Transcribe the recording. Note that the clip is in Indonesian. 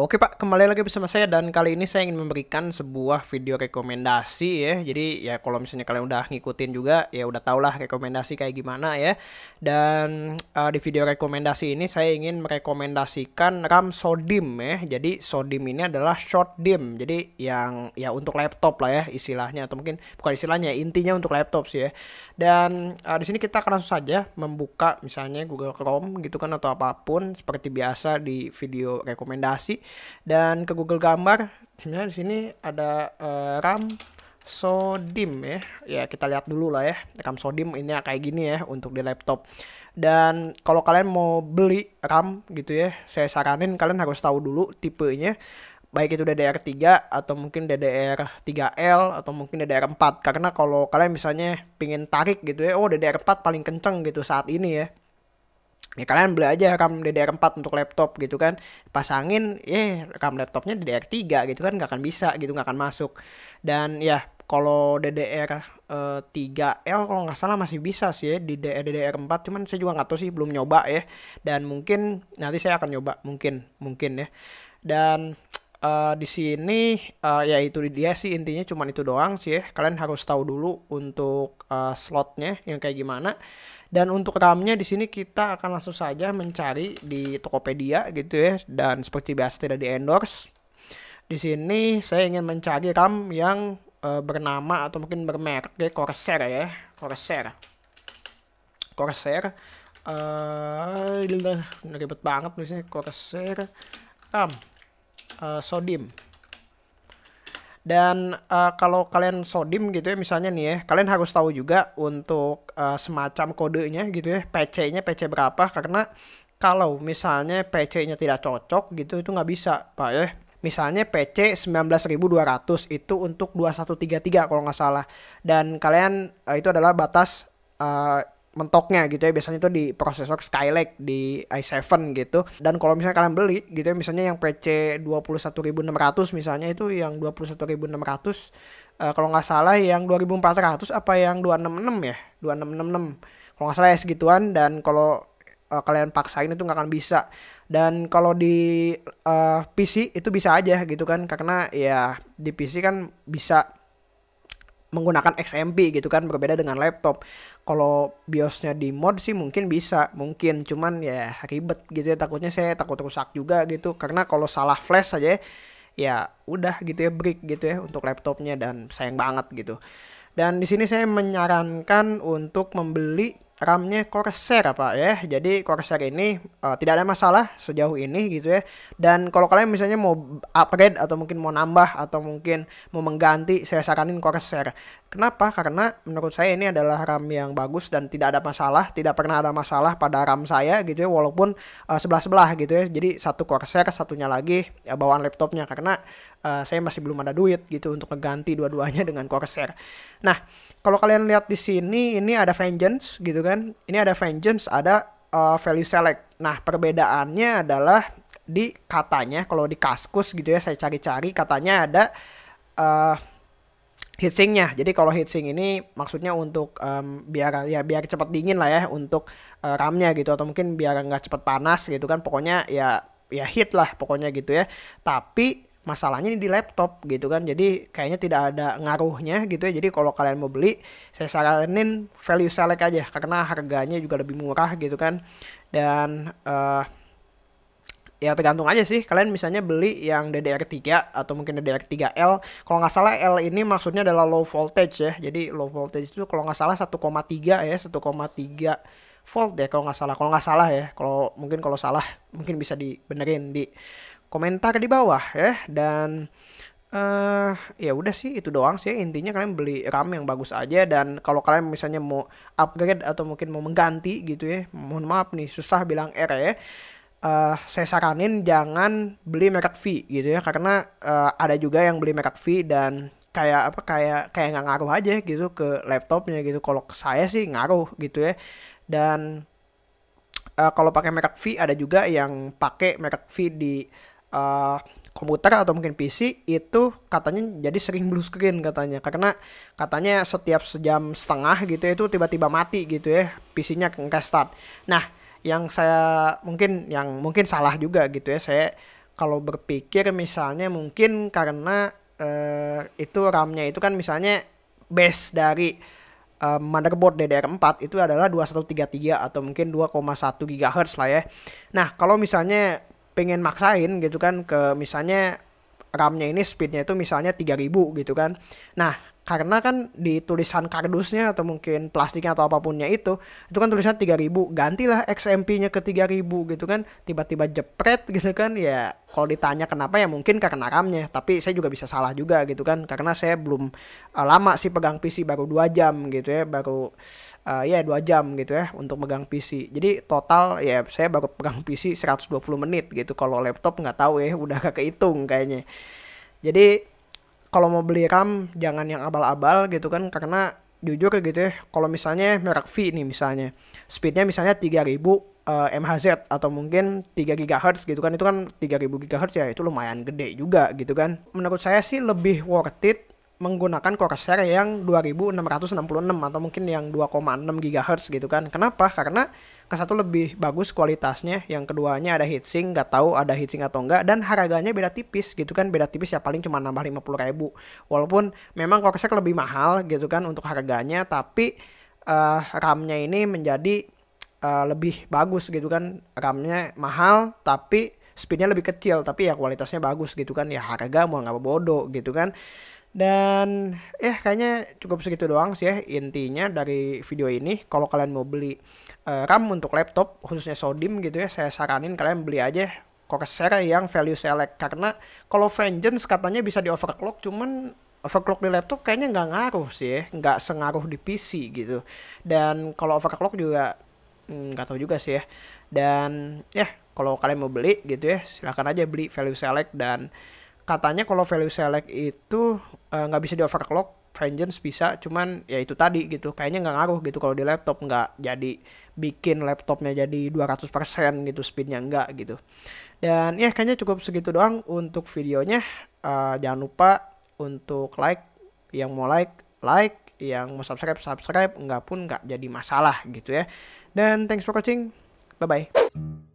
Oke Pak, kembali lagi bersama saya dan kali ini saya ingin memberikan sebuah video rekomendasi ya. Jadi ya kalau misalnya kalian udah ngikutin juga ya udah tau lah rekomendasi kayak gimana ya. Dan uh, di video rekomendasi ini saya ingin merekomendasikan RAM Sodim ya. Jadi Sodim ini adalah short dim. Jadi yang ya untuk laptop lah ya istilahnya atau mungkin bukan istilahnya ya, intinya untuk laptop sih ya. Dan uh, di sini kita akan langsung saja membuka misalnya Google Chrome gitu kan atau apapun seperti biasa di video rekomendasi dan ke Google Gambar, sebenarnya di sini ada uh, RAM sodim ya. Ya kita lihat dulu lah ya. RAM sodim ini kayak gini ya untuk di laptop. Dan kalau kalian mau beli RAM gitu ya, saya saranin kalian harus tahu dulu tipenya baik itu DDR3 atau mungkin DDR3L atau mungkin DDR4 karena kalau kalian misalnya pingin tarik gitu ya oh DDR4 paling kenceng gitu saat ini ya ya kalian beli aja RAM DDR4 untuk laptop gitu kan pasangin ya yeah, RAM laptopnya DDR3 gitu kan nggak akan bisa gitu nggak akan masuk dan ya yeah, kalau DDR 3L eh, kalau nggak salah masih bisa sih ya di DDR eh, DDR4 cuman saya juga nggak tahu sih belum nyoba ya dan mungkin nanti saya akan nyoba mungkin mungkin ya dan uh, di sini uh, ya itu dia sih intinya cuman itu doang sih ya. kalian harus tahu dulu untuk uh, slotnya yang kayak gimana dan untuk RAM-nya di sini kita akan langsung saja mencari di Tokopedia gitu ya dan seperti biasa tidak di endorse. Di sini saya ingin mencari RAM yang e, bernama atau mungkin bermerek kayak Corsair ya, Corsair. Corsair eh uh, ribet banget misalnya Corsair RAM uh, Sodim dan uh, kalau kalian sodim gitu ya misalnya nih ya, kalian harus tahu juga untuk uh, semacam kodenya gitu ya, PC-nya PC berapa karena kalau misalnya PC-nya tidak cocok gitu itu nggak bisa Pak ya. Misalnya PC 19200 itu untuk 2133 kalau nggak salah. Dan kalian uh, itu adalah batas uh, mentoknya gitu ya biasanya itu di prosesor Skylake di i7 gitu dan kalau misalnya kalian beli gitu ya misalnya yang PC 21600 misalnya itu yang 21600 uh, eh, kalau nggak salah yang 2400 apa yang 266 ya 2666 kalau nggak salah ya segituan dan kalau uh, kalian paksain itu nggak akan bisa dan kalau di uh, eh, PC itu bisa aja gitu kan karena ya di PC kan bisa menggunakan XMP gitu kan berbeda dengan laptop. Kalau BIOSnya di mod sih mungkin bisa, mungkin cuman ya ribet gitu ya takutnya saya takut rusak juga gitu karena kalau salah flash saja ya udah gitu ya break gitu ya untuk laptopnya dan sayang banget gitu. Dan di sini saya menyarankan untuk membeli RAM-nya Corsair apa ya, ya. Jadi Corsair ini uh, tidak ada masalah sejauh ini gitu ya. Dan kalau kalian misalnya mau upgrade atau mungkin mau nambah atau mungkin mau mengganti saya saranin Corsair. Kenapa? Karena menurut saya ini adalah RAM yang bagus dan tidak ada masalah, tidak pernah ada masalah pada RAM saya gitu ya walaupun uh, sebelah-sebelah gitu ya. Jadi satu Corsair, satunya lagi ya, bawaan laptopnya karena uh, saya masih belum ada duit gitu untuk mengganti dua-duanya dengan Corsair. Nah, kalau kalian lihat di sini ini ada Vengeance gitu kan kan ini ada vengeance ada uh, value select nah perbedaannya adalah di katanya kalau di kaskus gitu ya saya cari-cari katanya ada uh, heatsinknya. Jadi kalau heatsink ini maksudnya untuk um, biar ya biar cepat dingin lah ya untuk uh, eh, ram gitu atau mungkin biar nggak cepat panas gitu kan. Pokoknya ya ya heat lah pokoknya gitu ya. Tapi masalahnya ini di laptop gitu kan jadi kayaknya tidak ada ngaruhnya gitu ya jadi kalau kalian mau beli saya saranin value select aja karena harganya juga lebih murah gitu kan dan uh, ya tergantung aja sih kalian misalnya beli yang DDR3 atau mungkin DDR3L kalau nggak salah L ini maksudnya adalah low voltage ya jadi low voltage itu kalau nggak salah 1,3 ya 1,3 volt ya kalau nggak salah kalau nggak salah ya kalau mungkin kalau salah mungkin bisa dibenerin di komentar di bawah ya dan uh, ya udah sih itu doang sih intinya kalian beli RAM yang bagus aja dan kalau kalian misalnya mau upgrade atau mungkin mau mengganti gitu ya mohon maaf nih susah bilang R ya uh, saya saranin jangan beli merek V gitu ya karena uh, ada juga yang beli merek V dan kayak apa kayak kayak nggak ngaruh aja gitu ke laptopnya gitu kalau saya sih ngaruh gitu ya dan uh, kalau pakai merek V ada juga yang pakai merek V di uh, komputer atau mungkin PC itu katanya jadi sering blue screen katanya karena katanya setiap sejam setengah gitu ya, itu tiba-tiba mati gitu ya PC-nya restart. Nah, yang saya mungkin yang mungkin salah juga gitu ya saya kalau berpikir misalnya mungkin karena uh, itu RAM-nya itu kan misalnya base dari uh, motherboard DDR4 itu adalah 2133 atau mungkin 2,1 GHz lah ya. Nah, kalau misalnya pengen maksain gitu kan ke misalnya RAM-nya ini speednya itu misalnya 3000 gitu kan. Nah, karena kan di tulisan kardusnya atau mungkin plastiknya atau apapunnya itu itu kan tulisan 3000 gantilah XMP-nya ke 3000 gitu kan tiba-tiba jepret gitu kan ya kalau ditanya kenapa ya mungkin karena RAM-nya tapi saya juga bisa salah juga gitu kan karena saya belum uh, lama sih pegang PC baru 2 jam gitu ya baru uh, ya 2 jam gitu ya untuk pegang PC jadi total ya saya baru pegang PC 120 menit gitu kalau laptop nggak tahu ya udah gak kehitung kayaknya jadi kalau mau beli RAM jangan yang abal-abal gitu kan karena jujur gitu ya kalau misalnya merek V ini misalnya speednya misalnya 3000 uh, MHz atau mungkin 3 GHz gitu kan itu kan 3000 GHz ya itu lumayan gede juga gitu kan menurut saya sih lebih worth it menggunakan Corsair yang 2666 atau mungkin yang 2,6 GHz gitu kan kenapa karena ke satu lebih bagus kualitasnya, yang keduanya ada heatsink, nggak tahu ada heatsink atau enggak, dan harganya beda tipis gitu kan, beda tipis ya paling cuma nambah 50 ribu. Walaupun memang Corsair lebih mahal gitu kan untuk harganya, tapi uh, RAM-nya ini menjadi uh, lebih bagus gitu kan, RAM-nya mahal tapi speednya lebih kecil tapi ya kualitasnya bagus gitu kan ya harga mau nggak bodoh gitu kan dan eh kayaknya cukup segitu doang sih ya intinya dari video ini. Kalau kalian mau beli uh, RAM untuk laptop khususnya Sodim gitu ya, saya saranin kalian beli aja Corsair yang value select karena kalau Vengeance katanya bisa di overclock cuman overclock di laptop kayaknya nggak ngaruh sih, ya. nggak sengaruh di PC gitu. Dan kalau overclock juga hmm, nggak hmm, tahu juga sih ya. Dan ya kalau kalian mau beli gitu ya, silahkan aja beli value select dan katanya kalau value select itu eh, nggak uh, bisa di overclock Vengeance bisa cuman ya itu tadi gitu kayaknya nggak ngaruh gitu kalau di laptop nggak jadi bikin laptopnya jadi 200% gitu speednya nggak gitu dan ya kayaknya cukup segitu doang untuk videonya uh, jangan lupa untuk like yang mau like like yang mau subscribe subscribe nggak pun nggak jadi masalah gitu ya dan thanks for watching bye bye